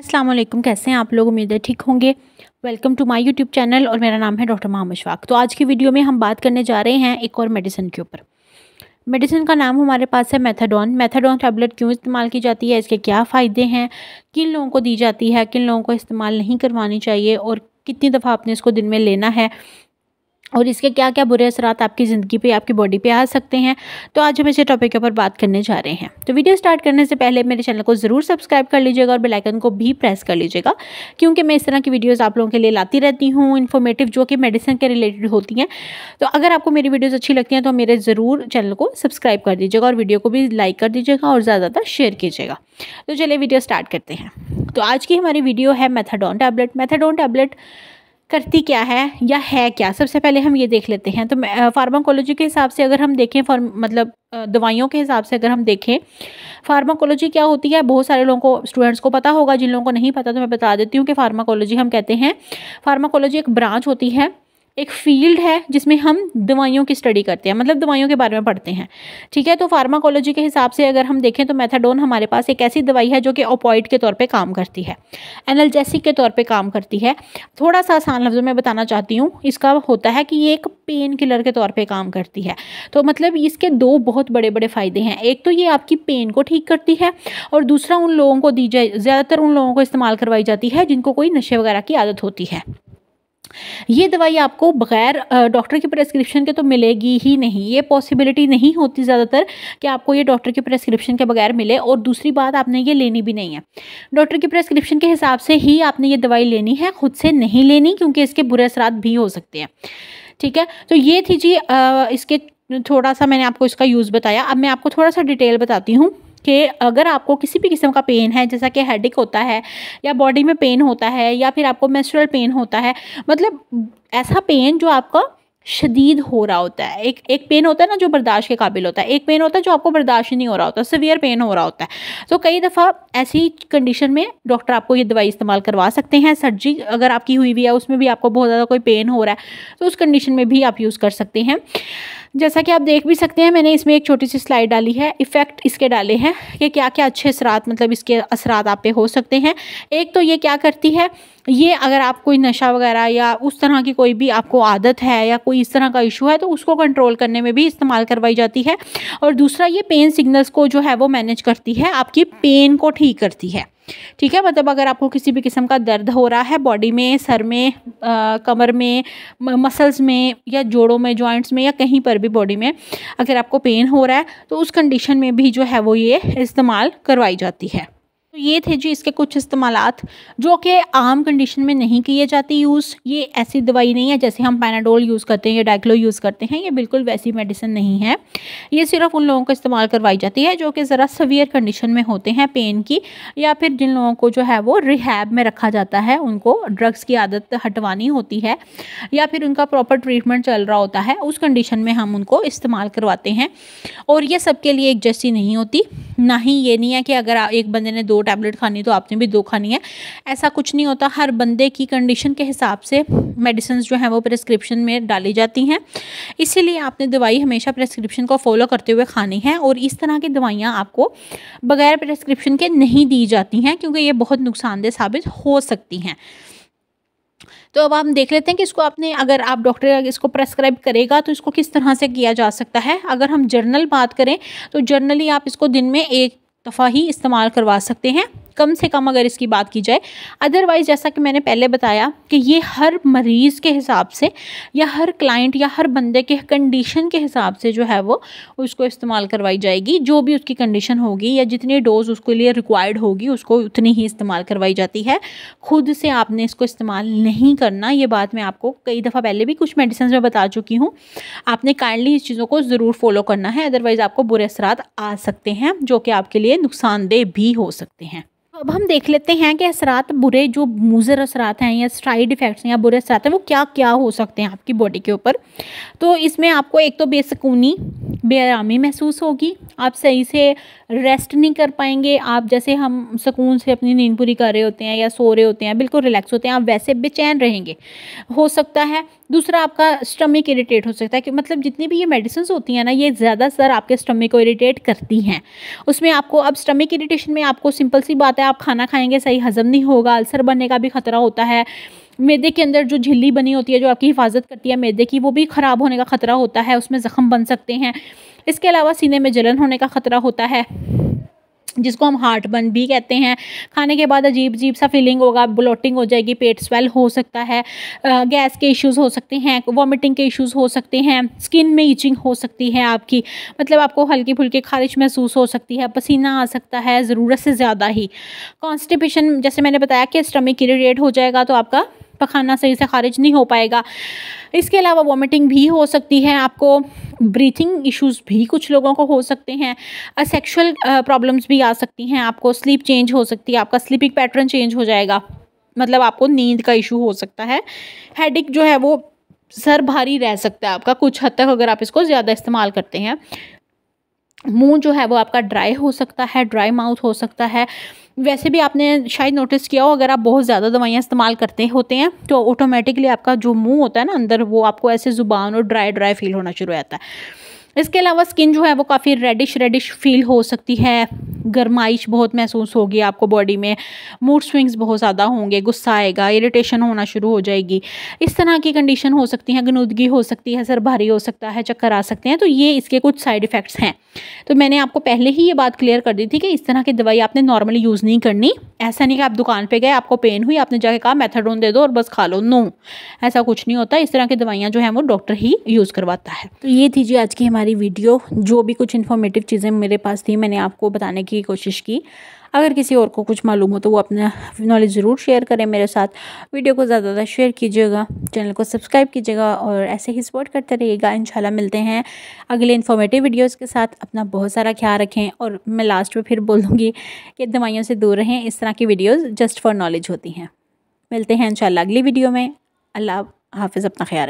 असलम कैसे हैं आप लोग उम्मीद है ठीक होंगे welcome to my YouTube channel और मेरा नाम है डॉक्टर माम अशफाक तो आज की वीडियो में हम बात करने जा रहे हैं एक और मेडिसिन के ऊपर मेडिसिन का नाम हमारे पास है मैथाडॉन मैथाडॉन टैबलेट क्यों इस्तेमाल की जाती है इसके क्या फ़ायदे हैं किन लोगों को दी जाती है किन लोगों को इस्तेमाल नहीं करवानी चाहिए और कितनी दफ़ा आपने इसको दिन में लेना है और इसके क्या क्या बुरे असर आपकी ज़िंदगी पे आपकी बॉडी पे आ सकते हैं तो आज हम इसे टॉपिक के ऊपर बात करने जा रहे हैं तो वीडियो स्टार्ट करने से पहले मेरे चैनल को ज़रूर सब्सक्राइब कर लीजिएगा और बेल आइकन को भी प्रेस कर लीजिएगा क्योंकि मैं इस तरह की वीडियोस आप लोगों के लिए लाती रहती हूँ इन्फॉर्मेटिव जो कि मेडिसिन के रिलेटेड होती हैं तो अगर आपको मेरी वीडियोज़ अच्छी लगती हैं तो मेरे ज़रूर चैनल को सब्सक्राइब कर दीजिएगा और वीडियो को भी लाइक कर दीजिएगा और ज़्यादातर शेयर कीजिएगा तो चलिए वीडियो स्टार्ट करते हैं तो आज की हमारी वीडियो है मैथाडोन टैबलेट मैथाडोन टैबलेट करती क्या है या है क्या सबसे पहले हम ये देख लेते हैं तो फार्माकोलॉजी के हिसाब से अगर हम देखें फॉर मतलब दवाइयों के हिसाब से अगर हम देखें फार्माकोलॉजी क्या होती है बहुत सारे लोगों को स्टूडेंट्स को पता होगा जिन लोगों को नहीं पता तो मैं बता देती हूँ कि फार्माकोलॉजी हम कहते हैं फार्माकोलॉजी एक ब्रांच होती है एक फील्ड है जिसमें हम दवाइयों की स्टडी करते हैं मतलब दवाइयों के बारे में पढ़ते हैं ठीक है तो फार्माकोलॉजी के हिसाब से अगर हम देखें तो मैथाडोन हमारे पास एक ऐसी दवाई है जो कि ओपॉइड के तौर पे काम करती है एनर्जेसिक के तौर पे काम करती है थोड़ा सा आसान लफ्ज़ों में बताना चाहती हूँ इसका होता है कि ये एक पेन किलर के तौर पर काम करती है तो मतलब इसके दो बहुत बड़े बड़े फ़ायदे हैं एक तो ये आपकी पेन को ठीक करती है और दूसरा उन लोगों को दी जाए ज़्यादातर उन लोगों को इस्तेमाल करवाई जाती है जिनको कोई नशे वगैरह की आदत होती है ये दवाई आपको बगैर डॉक्टर की प्रेस्क्रिप्शन के तो मिलेगी ही नहीं ये पॉसिबिलिटी नहीं होती ज़्यादातर कि आपको ये डॉक्टर की प्रेस्क्रिप्शन के बगैर मिले और दूसरी बात आपने ये लेनी भी नहीं है डॉक्टर की प्रेस्क्रिप्शन के हिसाब से ही आपने ये दवाई लेनी है ख़ुद से नहीं लेनी क्योंकि इसके बुरे असरात भी हो सकते हैं ठीक है तो ये थी जी इसके थोड़ा सा मैंने आपको इसका यूज़ बताया अब मैं आपको थोड़ा सा डिटेल बताती हूँ कि अगर आपको किसी भी किस्म का पेन है जैसा कि हेडिक होता है या बॉडी में पेन होता है या फिर आपको मेस्ट्रल पेन होता है मतलब ऐसा पेन जो आपका शदीद हो रहा होता है एक एक पेन होता है ना जो बर्दाश्त के काबिल होता है एक पेन होता है जो आपको बर्दाश्त नहीं हो रहा होता सिवियर पेन हो रहा होता है तो कई दफ़ा ऐसी कंडीशन में डॉक्टर आपको ये दवाई इस्तेमाल करवा सकते हैं सर्जरी अगर आपकी हुई हुई है उसमें भी आपको बहुत ज़्यादा कोई पेन हो रहा है तो उस कंडीशन में भी आप यूज़ कर सकते हैं जैसा कि आप देख भी सकते हैं मैंने इसमें एक छोटी सी स्लाइड डाली है इफ़ेक्ट इसके डाले हैं कि क्या क्या अच्छे असरात मतलब इसके असरा आप पे हो सकते हैं एक तो ये क्या करती है ये अगर आप कोई नशा वगैरह या उस तरह की कोई भी आपको आदत है या कोई इस तरह का इशू है तो उसको कंट्रोल करने में भी इस्तेमाल करवाई जाती है और दूसरा ये पेन सिग्नल्स को जो है वो मैनेज करती है आपकी पेन को ठीक करती है ठीक है मतलब अगर आपको किसी भी किस्म का दर्द हो रहा है बॉडी में सर में आ, कमर में मसल्स में या जोड़ों में जॉइंट्स में या कहीं पर भी बॉडी में अगर आपको पेन हो रहा है तो उस कंडीशन में भी जो है वो ये इस्तेमाल करवाई जाती है तो ये थे जी इसके कुछ इस्तेमाल जो कि आम कंडीशन में नहीं किए जाते यूज़ ये ऐसी दवाई नहीं है जैसे हम पैनाडोल यूज़ करते हैं या डाइक्लो यूज़ करते हैं ये बिल्कुल वैसी मेडिसिन नहीं है ये सिर्फ उन लोगों को इस्तेमाल करवाई जाती है जो कि ज़रा सवियर कंडीशन में होते हैं पेन की या फिर जिन लोगों को जो है वो रिहैब में रखा जाता है उनको ड्रग्स की आदत हटवानी होती है या फिर उनका प्रॉपर ट्रीटमेंट चल रहा होता है उस कंडीशन में हम उनको इस्तेमाल करवाते हैं और ये सबके लिए एक जैसी नहीं होती ना ही ये नहीं है कि अगर एक बंदे ने दो टैबलेट खानी तो आपने भी दो खानी है ऐसा कुछ नहीं होता हर बंदे की कंडीशन के हिसाब से मेडिसिन जो हैं वो प्रेस्क्रिप्शन में डाली जाती हैं इसीलिए आपने दवाई हमेशा प्रेस्क्रिप्शन को फॉलो करते हुए खानी है और इस तरह की दवाइयाँ आपको बगैर प्रेस्क्रिप्शन के नहीं दी जाती हैं क्योंकि ये बहुत नुकसानदेह साबित हो सकती हैं तो अब हम देख लेते हैं कि इसको आपने अगर आप डॉक्टर इसको प्रेस्क्राइब करेगा तो इसको किस तरह से किया जा सकता है अगर हम जर्नल बात करें तो जर्नली आप इसको दिन में एक तफाही ही इस्तेमाल करवा सकते हैं कम से कम अगर इसकी बात की जाए अदरवाइज़ जैसा कि मैंने पहले बताया कि ये हर मरीज़ के हिसाब से या हर क्लाइंट या हर बंदे के कंडीशन के हिसाब से जो है वो उसको इस्तेमाल करवाई जाएगी जो भी उसकी कंडीशन होगी या जितनी डोज उसके लिए रिक्वायर्ड होगी उसको उतनी ही इस्तेमाल करवाई जाती है खुद से आपने इसको इस्तेमाल नहीं करना ये बात मैं आपको कई दफ़ा पहले भी कुछ मेडिसिन में बता चुकी हूँ आपने काइंडली इस चीज़ों को ज़रूर फॉलो करना है अदरवाइज़ आपको बुरे असरात आ सकते हैं जो कि आपके लिए नुकसानदेह भी हो सकते हैं अब हम देख लेते हैं कि असरात बुरे जो मूजर असरात हैं या साइड इफ़ेक्ट्स हैं या बुरे असरात हैं वो क्या क्या हो सकते हैं आपकी बॉडी के ऊपर तो इसमें आपको एक तो बेसकूनी बेआरामी महसूस होगी आप सही से रेस्ट नहीं कर पाएंगे आप जैसे हम सुकून से अपनी नींद पूरी कर रहे होते हैं या सो रहे होते हैं बिल्कुल रिलैक्स होते हैं आप वैसे बेचैन रहेंगे हो सकता है दूसरा आपका स्टमक इरीटेट हो सकता है कि मतलब जितनी भी ये मेडिसिन होती हैं ना ये ज़्यादा सर आपके स्टमक को इरीटेट करती हैं उसमें आपको अब स्टमक इरीटेशन में आपको सिंपल सी बात है आप खाना खाएंगे सही हज़म नहीं होगा अल्सर बनने का भी खतरा होता है मैदे के अंदर जो झिल्ली बनी होती है जो आपकी हिफाजत करती है मैदे की वो भी ख़राब होने का ख़तरा होता है उसमें ज़ख़म बन सकते हैं इसके अलावा सीने में जलन होने का ख़तरा होता है जिसको हम हार्ट बन भी कहते हैं खाने के बाद अजीब अजीब सा फीलिंग होगा ब्लोटिंग हो जाएगी पेट स्वेल हो सकता है गैस के इश्यूज हो सकते हैं वॉमिटिंग के इश्यूज हो सकते हैं स्किन में ईचिंग हो सकती है आपकी मतलब आपको हल्की फुल्की खारिश महसूस हो सकती है पसीना आ सकता है ज़रूरत से ज़्यादा ही कॉन्स्टिपेशन जैसे मैंने बताया कि स्टमिक इरीटेट हो जाएगा तो आपका पखाना सही से खारिज नहीं हो पाएगा इसके अलावा वॉमिटिंग भी हो सकती है आपको ब्रीथिंग इश्यूज भी कुछ लोगों को हो सकते हैं असेक्शुअल प्रॉब्लम्स भी आ सकती हैं आपको स्लीप चेंज हो सकती है आपका स्लीपिंग पैटर्न चेंज हो जाएगा मतलब आपको नींद का इशू हो सकता है हेडिक जो है वो सर भारी रह सकता है आपका कुछ हद तक अगर आप इसको ज़्यादा इस्तेमाल करते हैं मुंह जो है वो आपका ड्राई हो सकता है ड्राई माउथ हो सकता है वैसे भी आपने शायद नोटिस किया हो अगर आप बहुत ज़्यादा दवाइयाँ इस्तेमाल करते होते हैं तो ऑटोमेटिकली आपका जो मुँह होता है ना अंदर वो आपको ऐसे ज़ुबान और ड्राई ड्राई फील होना शुरू हो जाता है इसके अलावा स्किन जो है वो काफ़ी रेडिश रेडिश फील हो सकती है गर्माइश बहुत महसूस होगी आपको बॉडी में मूड स्विंग्स बहुत ज़्यादा होंगे गुस्सा आएगा इरिटेशन होना शुरू हो जाएगी इस तरह की कंडीशन हो सकती है गनूदगी हो सकती है सर भारी हो सकता है चक्कर आ सकते हैं तो ये इसके कुछ साइड इफ़ेक्ट्स हैं तो मैंने आपको पहले ही ये बात क्लियर कर दी थी कि इस तरह की दवाई आपने नॉर्मली यूज़ नहीं करनी ऐसा नहीं कि आप दुकान पे गए आपको पेन हुई आपने जाके कहा मैथाडोन दे दो और बस खा लो नो ऐसा कुछ नहीं होता इस तरह की दवाइयाँ जो है वो डॉक्टर ही यूज़ करवाता है तो ये थी जी आज की हमारी वीडियो जो भी कुछ इन्फॉर्मेटिव चीज़ें मेरे पास थी मैंने आपको बताने की कोशिश की अगर किसी और को कुछ मालूम हो तो वो अपना नॉलेज ज़रूर शेयर करें मेरे साथ वीडियो को ज़्यादा ज़्यादा शेयर कीजिएगा चैनल को सब्सक्राइब कीजिएगा और ऐसे ही सपोर्ट करते रहिएगा इन मिलते हैं अगले इन्फॉर्मेटिव वीडियोज़ के साथ अपना बहुत सारा ख्याल रखें और मैं लास्ट में फिर बोल दूँगी कि दवाइयों से दूर रहें इस तरह की वीडियोज़ जस्ट फॉर नॉलेज होती हैं मिलते हैं इन अगली वीडियो में अल्लाह हाफिज़ अपना ख्याल